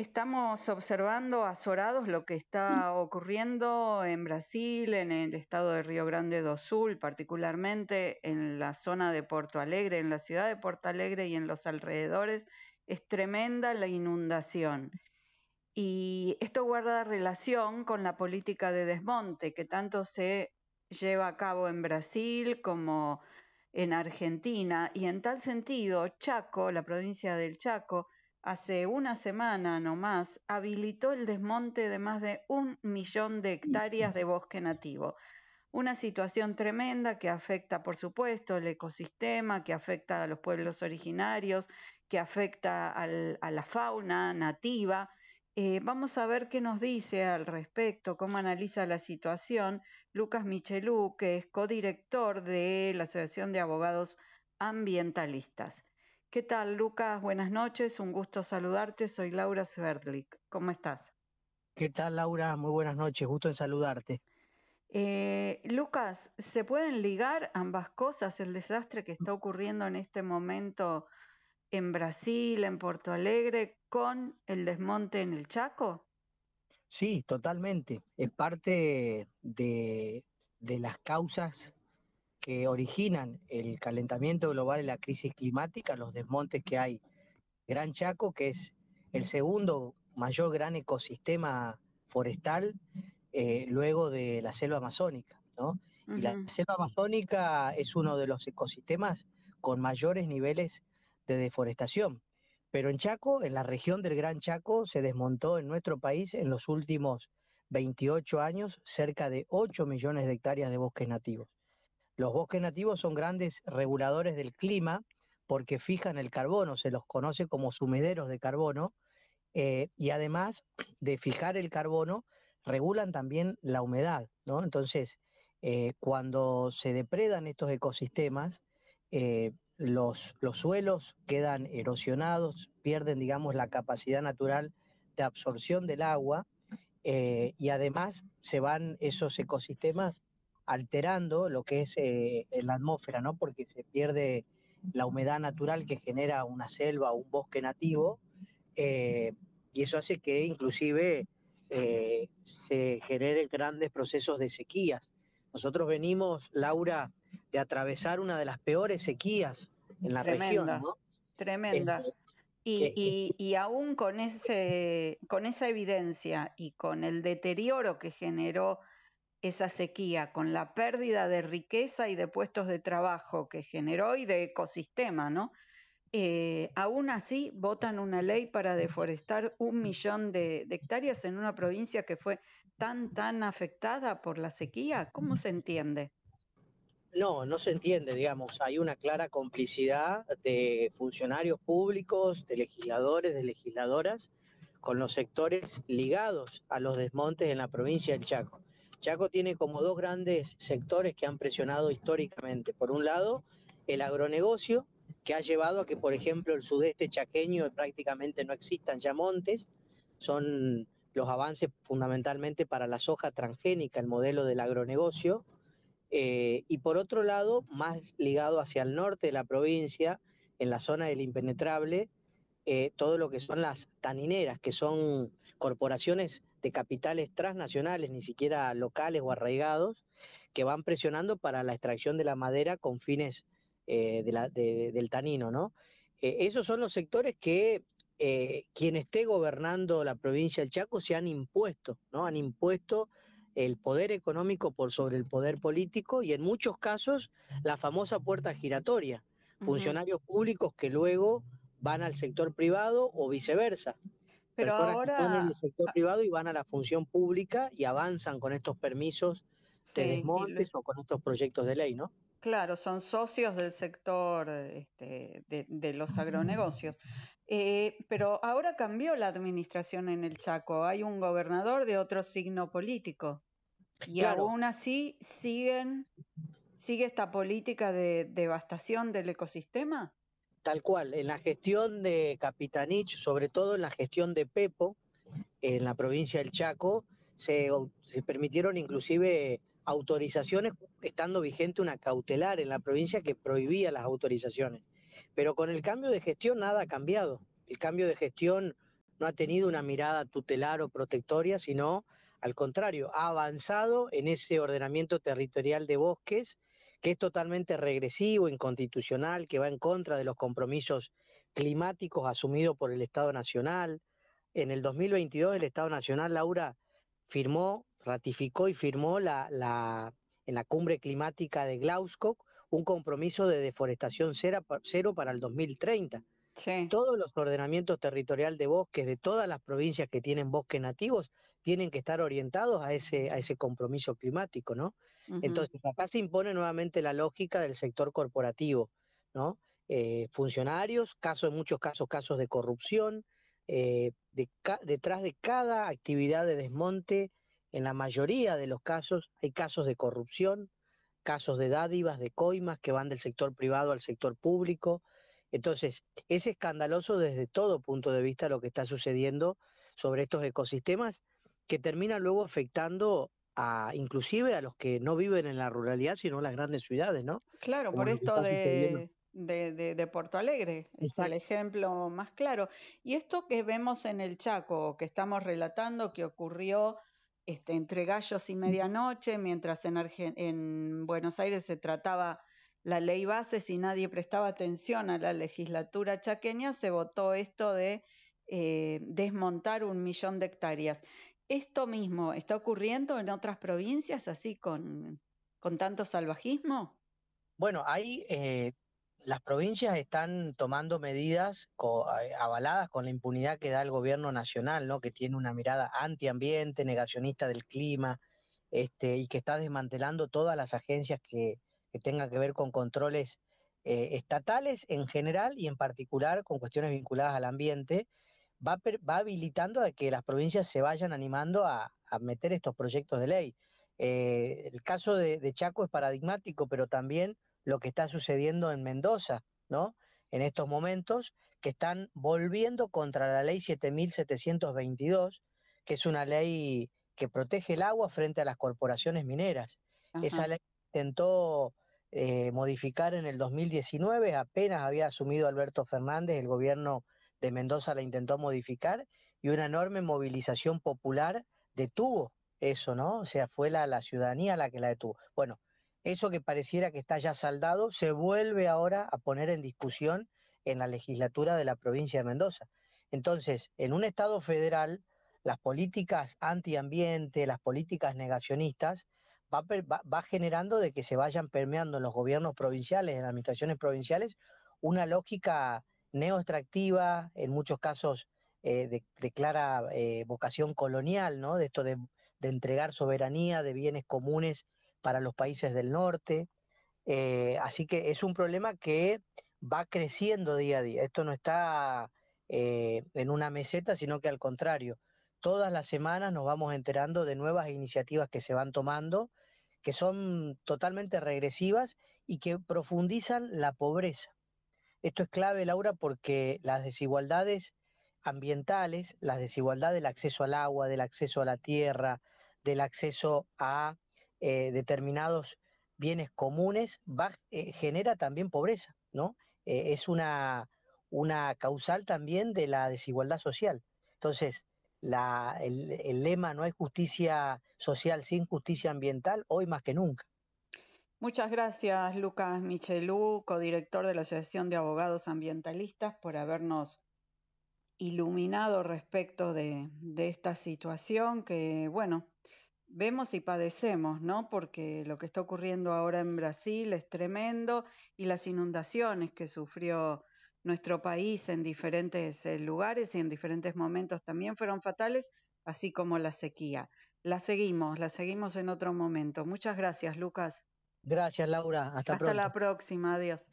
Estamos observando azorados lo que mm. está ocurriendo en Brasil, en el estado de Río Grande do Sul, particularmente en la zona de Porto Alegre, en la ciudad de Porto Alegre y en los alrededores. Es tremenda la inundación. Y esto guarda relación con la política de desmonte que tanto se lleva a cabo en Brasil como en Argentina. Y en tal sentido, Chaco, la provincia del Chaco, hace una semana nomás, habilitó el desmonte de más de un millón de hectáreas de bosque nativo. Una situación tremenda que afecta, por supuesto, el ecosistema, que afecta a los pueblos originarios, que afecta a la fauna nativa. Eh, vamos a ver qué nos dice al respecto, cómo analiza la situación Lucas Michelú, que es codirector de la Asociación de Abogados Ambientalistas. ¿Qué tal, Lucas? Buenas noches, un gusto saludarte. Soy Laura Sverdlik. ¿Cómo estás? ¿Qué tal, Laura? Muy buenas noches, gusto en saludarte. Eh, Lucas, ¿se pueden ligar ambas cosas? El desastre que está ocurriendo en este momento en Brasil, en Porto Alegre, con el desmonte en el Chaco? Sí, totalmente. Es parte de, de las causas que originan el calentamiento global y la crisis climática, los desmontes que hay. Gran Chaco, que es el segundo mayor gran ecosistema forestal eh, luego de la selva amazónica. la selva amazónica es uno de los ecosistemas con mayores niveles de deforestación. Pero en Chaco, en la región del Gran Chaco, se desmontó en nuestro país en los últimos 28 años cerca de 8 millones de hectáreas de bosques nativos. Los bosques nativos son grandes reguladores del clima porque fijan el carbono, se los conoce como sumideros de carbono, eh, y además de fijar el carbono, regulan también la humedad, Entonces, eh, cuando se depredan estos ecosistemas, eh, los, suelos quedan erosionados, pierden, digamos, la capacidad natural de absorción del agua, y además se van esos ecosistemas alterando lo que es eh, la atmósfera, ¿no? Porque se pierde la humedad natural que genera una selva o un bosque nativo, eh, y eso hace que inclusive eh, se generen grandes procesos de sequías. Nosotros venimos, Laura, de atravesar una de las peores sequías en la región. Tremenda. Y, aún con, ese, con esa evidencia y con el deterioro que generó esa sequía, con la pérdida de riqueza y de puestos de trabajo que generó y de ecosistema, ¿no? Eh, aún así, votan una ley para deforestar un millón de, hectáreas en una provincia que fue tan, tan afectada por la sequía. ¿Cómo se entiende? No, no se entiende, digamos. Hay una clara complicidad de funcionarios públicos, de legisladores, de legisladoras, con los sectores ligados a los desmontes en la provincia del Chaco. Chaco tiene como dos grandes sectores que han presionado históricamente. Por un lado, el agronegocio, que ha llevado a que, por ejemplo, el sudeste chaqueño prácticamente no existan ya montes, son los avances fundamentalmente para la soja transgénica, el modelo del agronegocio, eh, y por otro lado, más ligado hacia el norte de la provincia, en la zona del impenetrable, eh, todo lo que son las tanineras, que son corporaciones de capitales transnacionales, ni siquiera locales o arraigados, que van presionando para la extracción de la madera con fines eh, del tanino, ¿no? Eh, esos son los sectores que eh, quien esté gobernando la provincia del Chaco se han impuesto, ¿no? Han impuesto el poder económico por sobre el poder político y en muchos casos la famosa puerta giratoria, funcionarios públicos que luego van al sector privado o viceversa. Pero ahora. Que el sector privado y van a la función pública y avanzan con estos permisos de desmontes o con estos proyectos de ley, ¿no? Claro, son socios del sector este, de, los agronegocios. Eh, pero ahora cambió la administración en el Chaco. Hay un gobernador de otro signo político. Y aún así siguen, sigue esta política de devastación del ecosistema. Tal cual, en la gestión de Capitanich, sobre todo en la gestión de Pepo, en la provincia del Chaco, se, se, permitieron inclusive autorizaciones, estando vigente una cautelar en la provincia que prohibía las autorizaciones. Pero con el cambio de gestión nada ha cambiado. El cambio de gestión no ha tenido una mirada tutelar o protectoria, sino al contrario, ha avanzado en ese ordenamiento territorial de bosques que es totalmente regresivo, inconstitucional, que va en contra de los compromisos climáticos asumidos por el Estado Nacional. En el 2022 el Estado Nacional, Laura, firmó, ratificó y firmó la, en la cumbre climática de Glasgow un compromiso de deforestación cero para el 2030. Todos los ordenamientos territoriales de bosques de todas las provincias que tienen bosques nativos tienen que estar orientados a ese, compromiso climático, ¿no? Entonces, acá se impone nuevamente la lógica del sector corporativo, ¿no? Eh, funcionarios, casos, en muchos casos casos de corrupción, eh, detrás de cada actividad de desmonte, en la mayoría de los casos hay casos de corrupción, casos de dádivas, de coimas que van del sector privado al sector público. Entonces, es escandaloso desde todo punto de vista lo que está sucediendo sobre estos ecosistemas que termina luego afectando a, inclusive a los que no viven en la ruralidad, sino en las grandes ciudades, ¿no? Claro, por esto de, de, Porto Alegre, es el ejemplo más claro. Y esto que vemos en el Chaco, que estamos relatando, que ocurrió este, entre gallos y medianoche, mientras en, en Buenos Aires se trataba la ley base, si nadie prestaba atención a la legislatura chaqueña, se votó esto de eh, desmontar un millón de hectáreas. ¿Esto mismo está ocurriendo en otras provincias así con, tanto salvajismo? Bueno, ahí eh, las provincias están tomando medidas eh, avaladas con la impunidad que da el gobierno nacional, ¿no? que tiene una mirada antiambiente, negacionista del clima, este, y que está desmantelando todas las agencias que, tengan que ver con controles eh, estatales en general y en particular con cuestiones vinculadas al ambiente va, habilitando a que las provincias se vayan animando a, meter estos proyectos de ley. Eh, el caso de, Chaco es paradigmático, pero también lo que está sucediendo en Mendoza, ¿no? En estos momentos, que están volviendo contra la ley 7722, que es una ley que protege el agua frente a las corporaciones mineras. Esa ley intentó eh, modificar en el 2019, apenas había asumido Alberto Fernández el gobierno de Mendoza la intentó modificar y una enorme movilización popular detuvo eso, ¿no? O sea, fue la, ciudadanía la que la detuvo. Bueno, eso que pareciera que está ya saldado se vuelve ahora a poner en discusión en la legislatura de la provincia de Mendoza. Entonces, en un Estado federal, las políticas antiambiente, las políticas negacionistas, va, va, va, generando de que se vayan permeando en los gobiernos provinciales, en las administraciones provinciales, una lógica neoextractiva, en muchos casos eh, de, clara eh, vocación colonial, ¿no? De esto de, entregar soberanía de bienes comunes para los países del norte. Eh, así que es un problema que va creciendo día a día. Esto no está en una meseta, sino que al contrario. Todas las semanas nos vamos enterando de nuevas iniciativas que se van tomando, que son totalmente regresivas y que profundizan la pobreza. Esto es clave, Laura, porque las desigualdades ambientales, las desigualdades del acceso al agua, del acceso a la tierra, del acceso a eh, determinados bienes comunes, va, eh, genera también pobreza, ¿no? Eh, es una, una causal también de la desigualdad social. Entonces, la, el, el lema no hay justicia social sin justicia ambiental, hoy más que nunca. Muchas gracias, Lucas Michelú, codirector de la Asociación de Abogados Ambientalistas, por habernos iluminado respecto de, de, esta situación que, bueno, vemos y padecemos, ¿no? Porque lo que está ocurriendo ahora en Brasil es tremendo y las inundaciones que sufrió nuestro país en diferentes eh, lugares y en diferentes momentos también fueron fatales, así como la sequía. La seguimos, la seguimos en otro momento. Muchas gracias, Lucas. Gracias, Laura. Hasta, Hasta la próxima. Adiós.